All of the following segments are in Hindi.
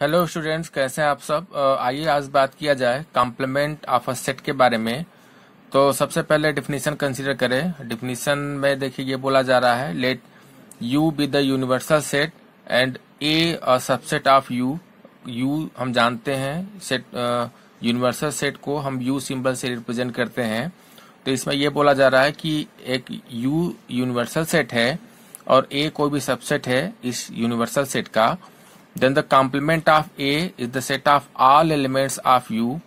हेलो स्टूडेंट्स कैसे हैं आप सब आइए आज बात किया जाए कॉम्प्लीमेंट ऑफ अ सेट के बारे में तो सबसे पहले डिफिनीशन कंसीडर करें डिफिनीशन में देखिए ये बोला जा रहा है let U be the universal set and A a subset of U U हम जानते हैं सेट यूनिवर्सल सेट को हम यू सिंबल से रिप्रेजेंट करते हैं तो इसमें यह बोला जा रहा है कि एक यू यूनिवर्सल सेट है और ए कोई भी सबसेट है इस यूनिवर्सल सेट का Then the complement of A is the set of all elements of U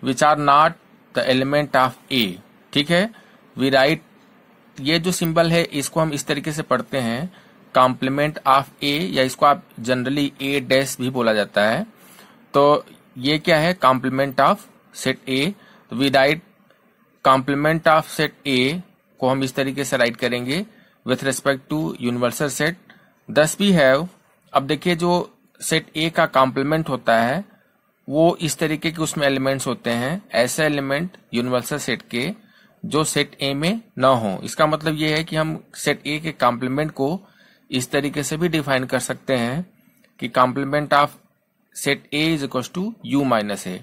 which are not the element of A. ठीक है we write ये जो symbol है इसको हम इस तरीके से पढ़ते हैं complement of a या इसको आप generally a dash भी बोला जाता है तो ये क्या है complement of set a तो we write complement of set a को हम इस तरीके से write करेंगे with respect to universal set thus we have अब देखिए जो सेट ए का कॉम्प्लीमेंट होता है वो इस तरीके के उसमें एलिमेंट्स होते हैं ऐसे एलिमेंट यूनिवर्सल सेट के जो सेट ए में ना हो इसका मतलब ये है कि हम सेट ए के कॉम्प्लीमेंट को इस तरीके से भी डिफाइन कर सकते हैं कि complement of set A is equal to U minus A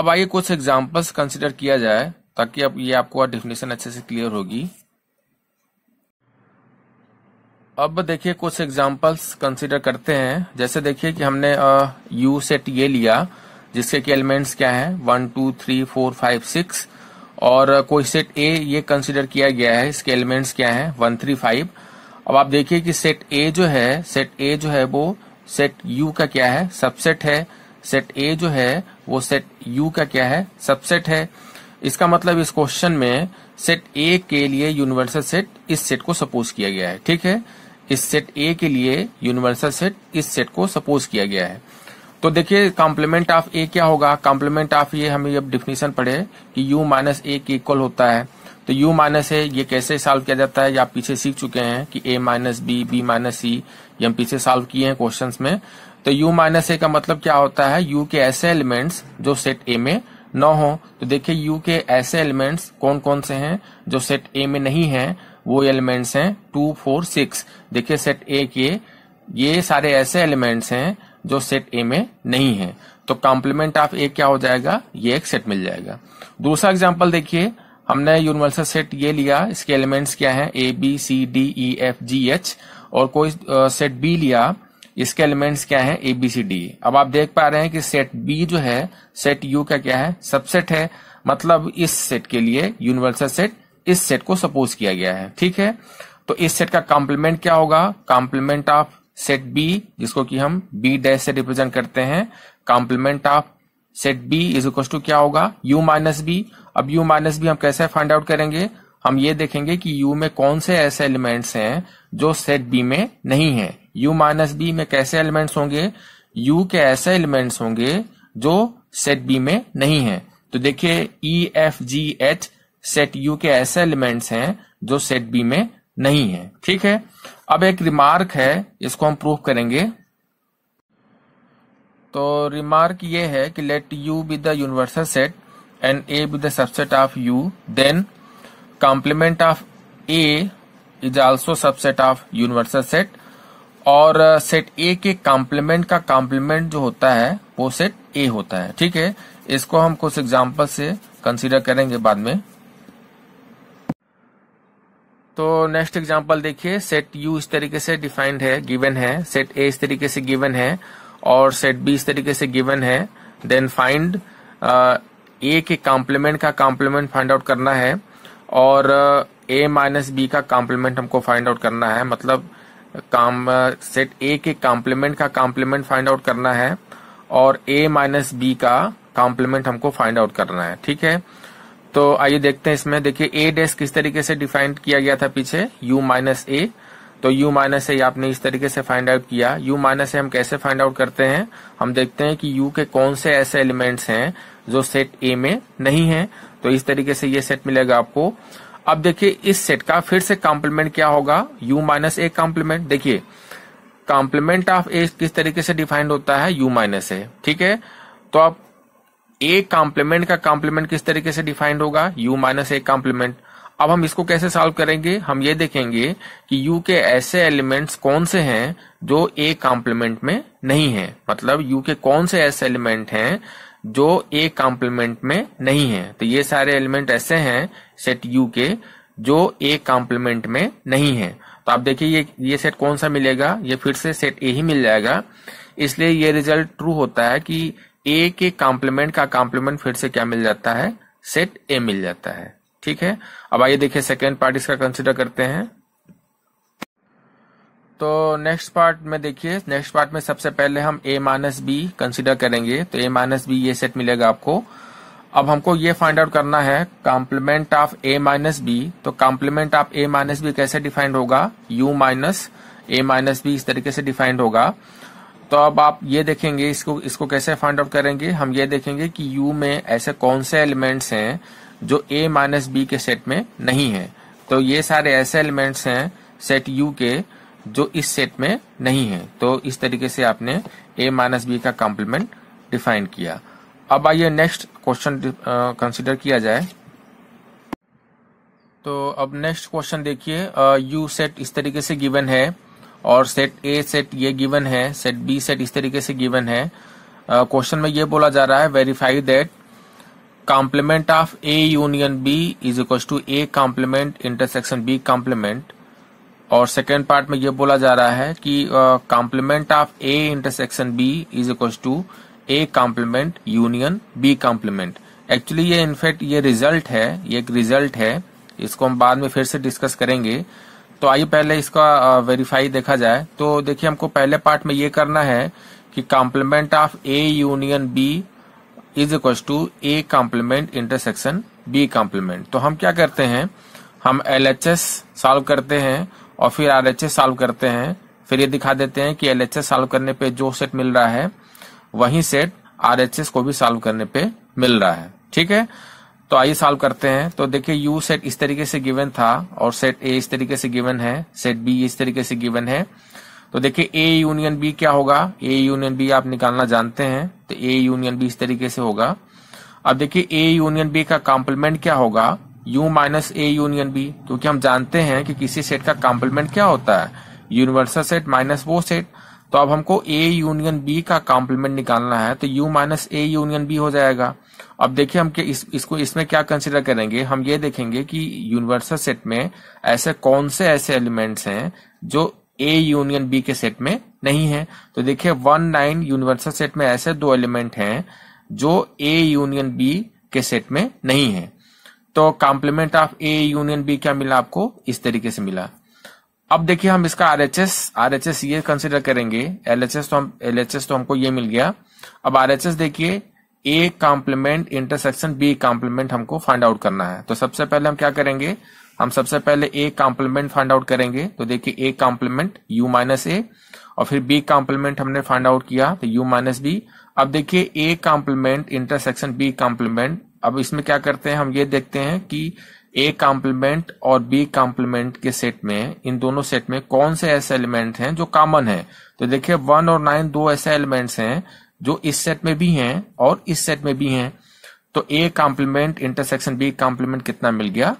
अब आइए कुछ एग्जाम्पल्स कंसिडर किया जाए ताकि अब ये आपको डेफिनेशन अच्छे से क्लियर होगी अब देखिए कुछ एग्जाम्पल्स कंसिडर करते हैं जैसे देखिए कि हमने यू सेट ये लिया जिसके के एलिमेंट्स क्या है one two three four five six और कोई सेट ए ये कंसिडर किया गया है इसके एलिमेंट्स क्या है वन थ्री फाइव अब आप देखिए कि सेट ए जो है सेट ए जो है वो सेट यू का क्या है सबसेट है सेट ए जो है वो सेट यू का क्या है सबसेट है इसका मतलब इस क्वेश्चन में सेट ए के लिए यूनिवर्सल सेट इस सेट को सपोज किया गया है ठीक है इस सेट ए के लिए यूनिवर्सल सेट इस सेट को सपोज किया गया है तो देखिए कॉम्प्लीमेंट ऑफ ए क्या होगा कॉम्प्लीमेंट ऑफ ये हमें जब डिफिनेशन पढ़े कि यू माइनस ए के इक्वल होता है तो यू माइनस ए ये कैसे सॉल्व किया जाता है ये आप पीछे सीख चुके हैं कि A minus B B minus C ये हम पीछे सॉल्व किए हैं क्वेश्चंस में तो यू माइनस ए का मतलब क्या होता है यू के ऐसे एलिमेंट्स जो सेट ए में न हो तो देखिये यू के ऐसे एलिमेंट्स कौन कौन से हैं जो सेट ए में नहीं है वो एलिमेंट्स हैं टू फोर सिक्स देखिए सेट ए के ये सारे ऐसे एलिमेंट्स हैं जो सेट ए में नहीं है तो कॉम्प्लीमेंट ऑफ ए क्या हो जाएगा ये एक सेट मिल जाएगा दूसरा एग्जाम्पल देखिए हमने यूनिवर्सल सेट ये लिया इसके एलिमेंट्स क्या हैं A B C D E F G H और कोई सेट बी लिया इसके एलिमेंट्स क्या हैं ए बी सी डी अब आप देख पा रहे हैं कि सेट बी जो है सेट यू का क्या है सबसेट है मतलब इस सेट के लिए यूनिवर्सल सेट इस सेट को सपोज किया गया है ठीक है तो इस सेट का कॉम्प्लीमेंट क्या होगा कॉम्प्लीमेंट ऑफ सेट बी जिसको कि हम बी डैश से रिप्रेजेंट करते हैं complement of set B is equal to क्या होगा u माइनस बी अब u माइनस बी हम कैसे फाइंड आउट करेंगे हम ये देखेंगे कि u में कौन से ऐसे एलिमेंट्स हैं जो सेट बी में नहीं है u माइनस बी में कैसे एलिमेंट्स होंगे u के ऐसे एलिमेंट्स होंगे जो सेट बी में नहीं है तो देखिए E F G H set U के ऐसे एलिमेंट्स हैं जो सेट बी में नहीं है ठीक है अब एक रिमार्क है इसको हम प्रूव करेंगे तो रिमार्क ये है कि let U be the universal set and A be the subset of U then complement of A is also subset of universal set और सेट uh, ए के कॉम्प्लीमेंट का कॉम्प्लीमेंट जो होता है वो सेट ए होता है ठीक है इसको हम कुछ एग्जाम्पल से कंसिडर करेंगे बाद में तो नेक्स्ट एग्जांपल देखिए सेट यू इस तरीके से डिफाइंड है गिवन है सेट ए इस तरीके से गिवन है और सेट बी इस तरीके से गिवन है देन फाइंड ए के कॉम्प्लीमेंट का कॉम्प्लीमेंट फाइंड आउट करना है और ए माइनस बी का कॉम्प्लीमेंट हमको फाइंड आउट करना है मतलब काम सेट uh, ए के कॉम्प्लीमेंट का कॉम्प्लीमेंट फाइंड आउट करना है और ए माइनस बी का कॉम्प्लीमेंट हमको फाइंड आउट करना है ठीक है तो आइए देखते हैं इसमें देखिए ए डैश किस तरीके से डिफाइन किया गया था पीछे u माइनस ए तो u माइनस ए आपने इस तरीके से फाइंड आउट किया u माइनस ए हम कैसे फाइंड आउट करते हैं हम देखते हैं कि u के कौन से ऐसे एलिमेंट्स हैं जो सेट ए में नहीं है तो इस तरीके से ये सेट मिलेगा आपको अब देखिए इस सेट का फिर से कॉम्प्लीमेंट क्या होगा u माइनस ए कॉम्प्लीमेंट देखिए कॉम्प्लीमेंट ऑफ ए किस तरीके से डिफाइंड होता है u माइनस ए ठीक है तो आप ए कॉम्प्लीमेंट का कॉम्प्लीमेंट किस तरीके से डिफाइंड होगा यू माइनस ए कॉम्प्लीमेंट अब हम इसको कैसे सॉल्व करेंगे हम ये देखेंगे कि यू के ऐसे एलिमेंट्स कौन से हैं जो ए कॉम्प्लीमेंट में नहीं है मतलब यू के कौन से ऐसे एलिमेंट हैं जो ए कॉम्प्लीमेंट में नहीं है तो ये सारे एलिमेंट ऐसे हैं सेट यू के जो ए कॉम्प्लीमेंट में नहीं है तो आप देखिए ये ये सेट कौन सा मिलेगा ये फिर से सेट ए ही मिल जाएगा इसलिए ये रिजल्ट ट्रू होता है कि ए के कॉम्प्लीमेंट का कॉम्प्लीमेंट फिर से क्या मिल जाता है सेट ए मिल जाता है ठीक है अब आइए देखिए सेकेंड पार्ट इसका कंसिडर करते हैं तो नेक्स्ट पार्ट में देखिए नेक्स्ट पार्ट में सबसे पहले हम ए माइनस बी कंसिडर करेंगे तो ए माइनस बी ये सेट मिलेगा आपको अब हमको ये फाइंड आउट करना है complement of A minus B तो complement of A minus B कैसे डिफाइंड होगा U minus A minus B इस तरीके से डिफाइंड होगा तो अब आप ये देखेंगे इसको इसको कैसे फाइंड आउट करेंगे हम ये देखेंगे कि U में ऐसे कौन से एलिमेंट्स हैं जो A माइनस बी के सेट में नहीं है तो ये सारे ऐसे एलिमेंट्स हैं सेट U के जो इस सेट में नहीं है तो इस तरीके से आपने A माइनस बी का कॉम्प्लीमेंट डिफाइन किया अब आइए नेक्स्ट क्वेश्चन कंसिडर किया जाए तो अब नेक्स्ट क्वेश्चन देखिए यू सेट इस तरीके से गिवन है और सेट ए सेट ये गिवन है सेट बी सेट इस तरीके से गिवन है क्वेश्चन uh, में ये बोला जा रहा है verify that complement of A union B is equal to A complement intersection B complement और सेकेंड पार्ट में यह बोला जा रहा है कि complement of A intersection B is equal to A complement union B complement actually ये इनफैक्ट ये रिजल्ट है ये एक रिजल्ट है इसको हम बाद में फिर से डिस्कस करेंगे तो आइए पहले इसका वेरीफाई देखा जाए तो देखिए हमको पहले पार्ट में ये करना है कि complement of A union B is equal to A complement intersection B complement तो हम क्या करते हैं हम एल एच एस सॉल्व करते हैं और फिर आर एच एस सॉल्व करते हैं फिर ये दिखा देते हैं कि एल एच एस सॉल्व करने पे जो सेट मिल रहा है वही सेट आर एच एस को भी सॉल्व करने पे मिल रहा है ठीक है तो आइए सॉल्व करते हैं तो देखिए यू सेट इस तरीके से गिवन था और सेट ए इस तरीके से गिवन है सेट बी इस तरीके से गिवन है तो देखिए ए यूनियन बी क्या होगा ए यूनियन बी आप निकालना जानते हैं तो ए यूनियन बी इस तरीके से होगा अब देखिए ए यूनियन बी का कॉम्प्लीमेंट क्या होगा U minus A union B क्योंकि हम जानते हैं कि किसी सेट का कॉम्प्लीमेंट क्या होता है यूनिवर्सल सेट माइनस वो सेट तो अब हमको ए यूनियन बी का कॉम्प्लीमेंट निकालना है तो U minus A union B हो जाएगा अब देखिए हम के इस, इसको इसमें क्या कंसिडर करेंगे हम ये देखेंगे कि यूनिवर्सल सेट में ऐसे कौन से ऐसे एलिमेंट्स हैं जो ए यूनियन बी के सेट में नहीं है तो देखिए वन नाइन यूनिवर्सल सेट में ऐसे दो एलिमेंट हैं जो ए यूनियन बी के सेट में नहीं है तो complement of A union B क्या मिला आपको इस तरीके से मिला अब देखिए हम इसका R H S R H S ये कंसिडर करेंगे एल एच एस तो हम एल एच एस तो हमको ये मिल गया अब आर एच एस देखिए A complement intersection B complement हमको फाइंड आउट करना है तो सबसे पहले हम क्या करेंगे हम सबसे पहले ए कॉम्प्लीमेंट फाइंड आउट करेंगे तो देखिए A complement U minus A और फिर बी कॉम्प्लीमेंट हमने फाइंड आउट किया तो यू माइनस बी अब देखिए A complement intersection B complement अब इसमें क्या करते हैं हम ये देखते हैं कि ए कॉम्प्लीमेंट और बी कॉम्प्लीमेंट के सेट में इन दोनों सेट में कौन से ऐसे एलिमेंट हैं जो कॉमन है तो देखिए वन और नाइन दो ऐसे एलिमेंट्स हैं जो इस सेट में भी हैं और इस सेट में भी हैं तो A complement intersection B complement कितना मिल गया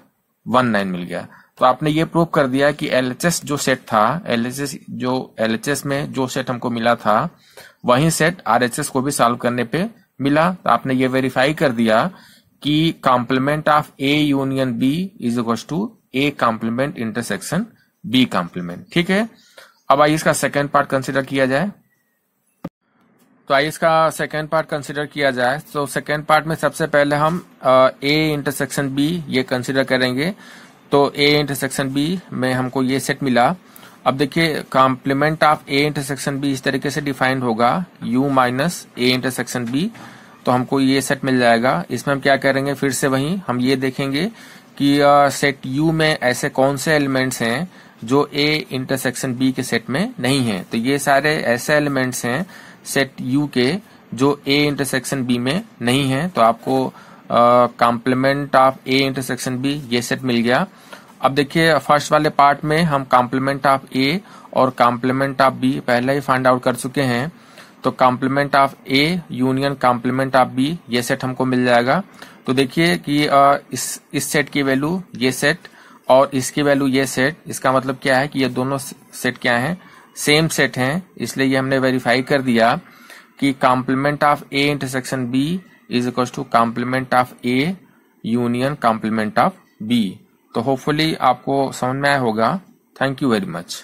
वन नाइन मिल गया तो आपने ये प्रूव कर दिया कि एल जो सेट था एल जो एल में जो सेट हमको मिला था वही सेट आर को भी सॉल्व करने पे मिला तो आपने ये वेरीफाई कर दिया कि complement of A union B is equal to A complement intersection B complement ठीक है अब आइए इसका सेकेंड पार्ट कंसिडर किया जाए तो आइए इसका सेकेंड पार्ट कंसिडर किया जाए तो सेकेंड पार्ट में सबसे पहले हम ए इंटरसेक्शन बी ये कंसिडर करेंगे तो ए इंटरसेक्शन बी में हमको ये सेट मिला अब देखिए complement of A intersection B इस तरीके से डिफाइंड होगा U minus A intersection B तो हमको ये सेट मिल जाएगा इसमें हम क्या करेंगे फिर से वही हम ये देखेंगे कि सेट uh, यू में ऐसे कौन से एलिमेंट्स हैं जो ए इंटरसेक्शन बी के सेट में नहीं है तो ये सारे ऐसे एलिमेंट्स हैं सेट यू के जो ए इंटरसेक्शन बी में नहीं है तो आपको complement of A intersection B ये सेट मिल गया अब देखिए फर्स्ट वाले पार्ट में हम कॉम्प्लीमेंट ऑफ ए और कॉम्प्लीमेंट ऑफ बी पहले ही फाइंड आउट कर चुके हैं तो complement of A union complement of B ये सेट हमको मिल जाएगा तो देखिए कि इस इस सेट की वैल्यू ये सेट और इसकी वैल्यू ये सेट इसका मतलब क्या है कि ये दोनों सेट क्या है सेम सेट हैं इसलिए ये हमने वेरीफाई कर दिया कि complement of A intersection B is equal to complement of A union complement of B तो होपफुली आपको समझ में आया होगा थैंक यू वेरी मच